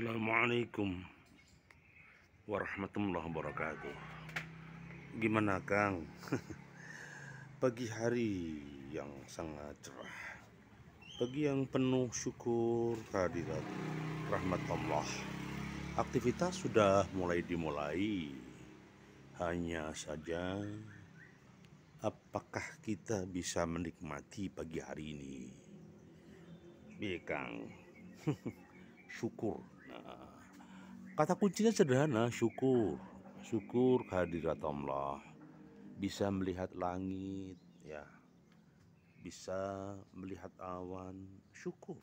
Assalamualaikum warahmatullahi wabarakatuh Gimana Kang? Pagi hari yang sangat cerah Pagi yang penuh syukur kehadirat rahmat Allah Aktivitas sudah mulai dimulai Hanya saja Apakah kita bisa menikmati pagi hari ini? Iya Kang syukur Kata kuncinya sederhana, syukur. Syukur kehadirat Allah. Bisa melihat langit, ya. Bisa melihat awan, syukur.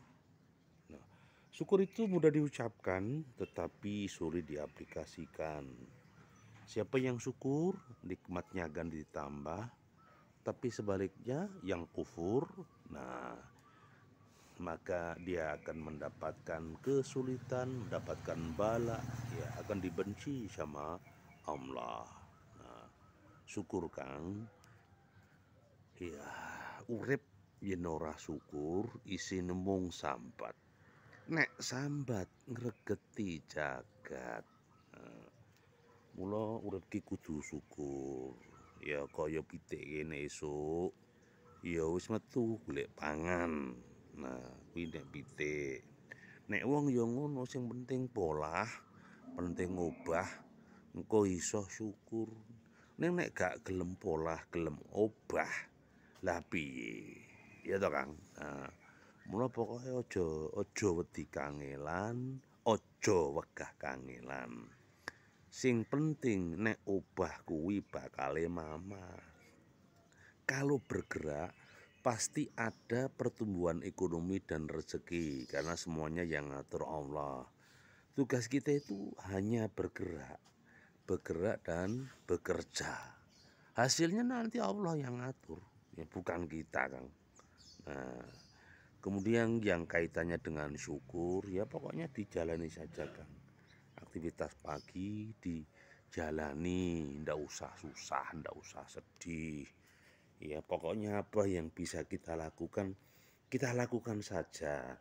Nah, syukur itu mudah diucapkan, tetapi sulit diaplikasikan. Siapa yang syukur, nikmatnya akan ditambah. Tapi sebaliknya yang kufur, nah maka dia akan mendapatkan kesulitan, mendapatkan bala, ya akan dibenci sama Allah. Nah, syukur Kang. Ya, urip yenora ya, syukur isi nemung sambat. Nek sambat ngregeti jagat. Nah, mula urip ki kudu syukur. Ya kaya pitik kene esuk ya wis metu golek pangan. nah pindah pitik nek wong yo ngono sing penting polah, penting ngubah engko iso syukur nek nek gak gelem polah, gelem obah lah piye ya to kang nah, mula pokoknya ojo ojo wedi kangelan ojo wegah kangelan sing penting nek obah kuwi bakal e mama kalau bergerak pasti ada pertumbuhan ekonomi dan rezeki karena semuanya yang ngatur Allah. Tugas kita itu hanya bergerak, bergerak dan bekerja. Hasilnya nanti Allah yang ngatur, ya bukan kita, Kang. Nah, kemudian yang kaitannya dengan syukur, ya pokoknya dijalani saja, Kang. Aktivitas pagi dijalani, ndak usah susah, ndak usah sedih ya pokoknya apa yang bisa kita lakukan kita lakukan saja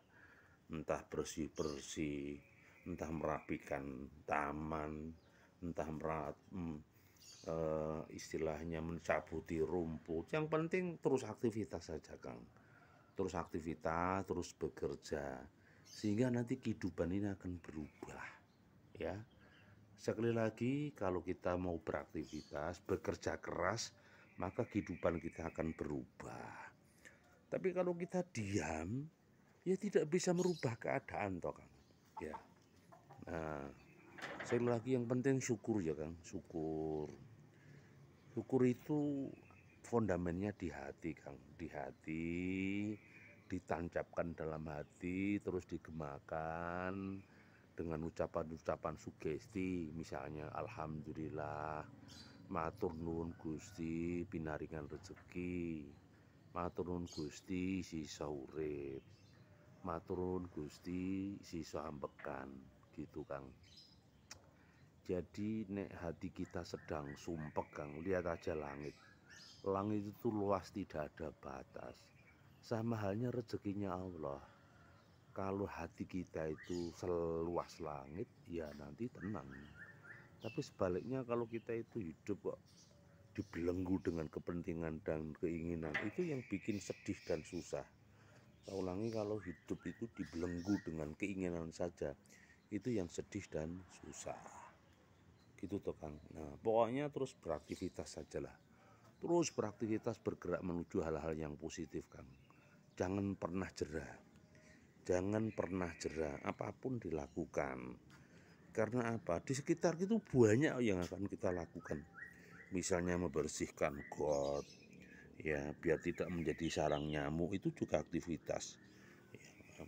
entah bersih-bersih entah merapikan taman entah merat hmm, e, istilahnya mencabuti rumput yang penting terus aktivitas saja Kang terus aktivitas terus bekerja sehingga nanti kehidupan ini akan berubah ya sekali lagi kalau kita mau beraktivitas bekerja keras maka kehidupan kita akan berubah. Tapi kalau kita diam, ya tidak bisa merubah keadaan toh Kang. Ya. Nah, saya lagi yang penting syukur ya Kang, syukur. Syukur itu fondamennya di hati Kang, di hati ditancapkan dalam hati terus digemakan dengan ucapan-ucapan sugesti misalnya alhamdulillah matur nuwun Gusti pinaringan rezeki, matur nuwun Gusti sisa urip matur nuwun Gusti sisa ambekan gitu Kang jadi nek hati kita sedang sumpek Kang lihat aja langit langit itu luas tidak ada batas sama halnya rezekinya Allah kalau hati kita itu seluas langit ya nanti tenang tapi sebaliknya kalau kita itu hidup kok dibelenggu dengan kepentingan dan keinginan itu yang bikin sedih dan susah. Saya ulangi kalau hidup itu dibelenggu dengan keinginan saja itu yang sedih dan susah. Gitu toh Kang. Nah, pokoknya terus beraktivitas sajalah. Terus beraktivitas bergerak menuju hal-hal yang positif Kang. Jangan pernah jerah. Jangan pernah jerah apapun dilakukan karena apa? Di sekitar itu banyak yang akan kita lakukan. Misalnya membersihkan got, ya biar tidak menjadi sarang nyamuk itu juga aktivitas. Ya,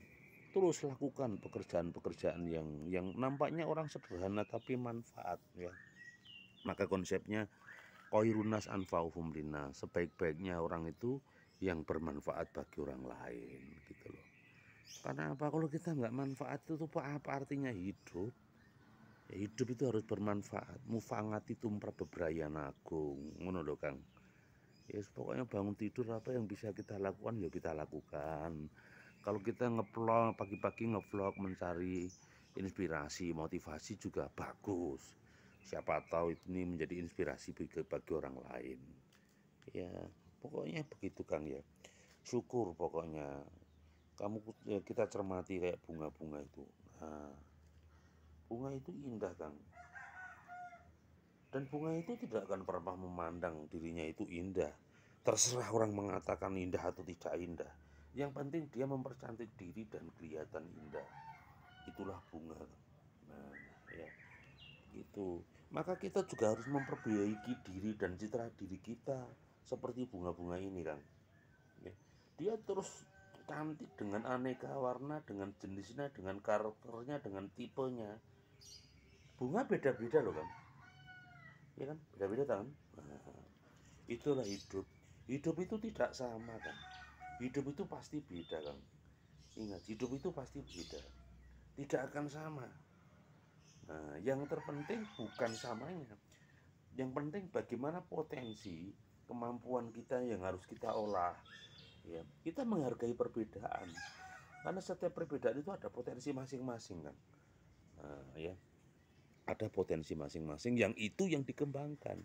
terus lakukan pekerjaan-pekerjaan yang yang nampaknya orang sederhana tapi manfaat ya. Maka konsepnya koirunas anfa'uhum lina, sebaik-baiknya orang itu yang bermanfaat bagi orang lain gitu loh. Karena apa? Kalau kita nggak manfaat itu apa artinya hidup? ya, hidup itu harus bermanfaat mufangati tumpra bebrayan agung ngono lho Kang ya pokoknya bangun tidur apa yang bisa kita lakukan ya kita lakukan kalau kita ngeplong pagi-pagi ngevlog mencari inspirasi motivasi juga bagus siapa tahu ini menjadi inspirasi bagi, bagi orang lain ya pokoknya begitu Kang ya syukur pokoknya kamu ya, kita cermati kayak bunga-bunga itu nah bunga itu indah kan dan bunga itu tidak akan pernah memandang dirinya itu indah terserah orang mengatakan indah atau tidak indah yang penting dia mempercantik diri dan kelihatan indah itulah bunga nah ya itu maka kita juga harus memperbaiki diri dan citra diri kita seperti bunga-bunga ini kan dia terus cantik dengan aneka warna dengan jenisnya dengan karakternya dengan tipenya bunga beda-beda loh kan ya kan beda-beda kan nah, itulah hidup hidup itu tidak sama kan hidup itu pasti beda kan ingat hidup itu pasti beda tidak akan sama nah, yang terpenting bukan samanya yang penting bagaimana potensi kemampuan kita yang harus kita olah ya kita menghargai perbedaan karena setiap perbedaan itu ada potensi masing-masing kan nah, ya ada potensi masing-masing yang itu yang dikembangkan.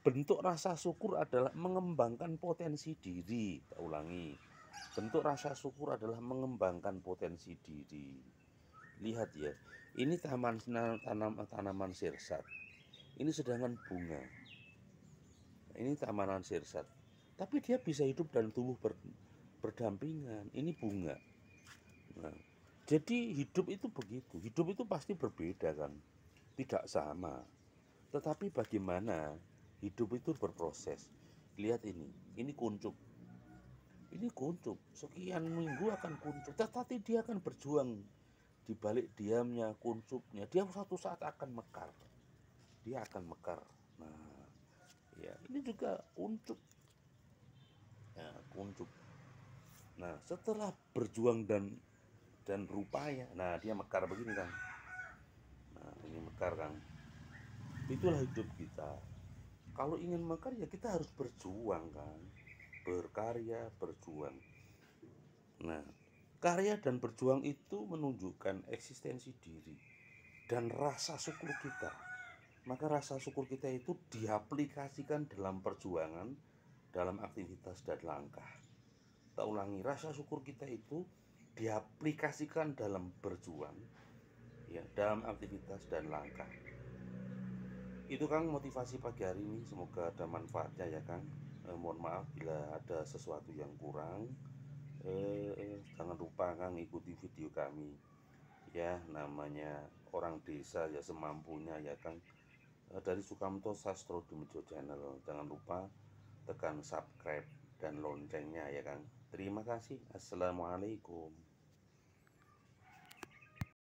Bentuk rasa syukur adalah mengembangkan potensi diri. Tak ulangi. Bentuk rasa syukur adalah mengembangkan potensi diri. Lihat ya, ini taman tanam tanaman sirsat. Ini sedangkan bunga. Ini tamanan sirsat. Tapi dia bisa hidup dan tumbuh ber, berdampingan. Ini bunga. Nah, jadi hidup itu begitu. Hidup itu pasti berbeda kan tidak sama. Tetapi bagaimana hidup itu berproses. Lihat ini, ini kuncup. Ini kuncup, sekian minggu akan kuncup. Tetapi dia akan berjuang di balik diamnya, kuncupnya. Dia suatu saat akan mekar. Dia akan mekar. Nah, ya ini juga kuncup. Ya, kuncup. Nah, setelah berjuang dan dan rupanya, nah dia mekar begini kan ini mekar kan itulah hidup kita kalau ingin mekar ya kita harus berjuang kan berkarya berjuang nah karya dan berjuang itu menunjukkan eksistensi diri dan rasa syukur kita maka rasa syukur kita itu diaplikasikan dalam perjuangan dalam aktivitas dan langkah tak ulangi rasa syukur kita itu diaplikasikan dalam berjuang ya dalam aktivitas dan langkah itu Kang motivasi pagi hari ini semoga ada manfaatnya ya Kang eh, mohon maaf bila ada sesuatu yang kurang eh, eh, jangan lupa Kang ikuti video kami ya namanya orang desa ya semampunya ya Kang eh, dari Sukamto Sastro Dumejo Channel jangan lupa tekan subscribe dan loncengnya ya Kang terima kasih Assalamualaikum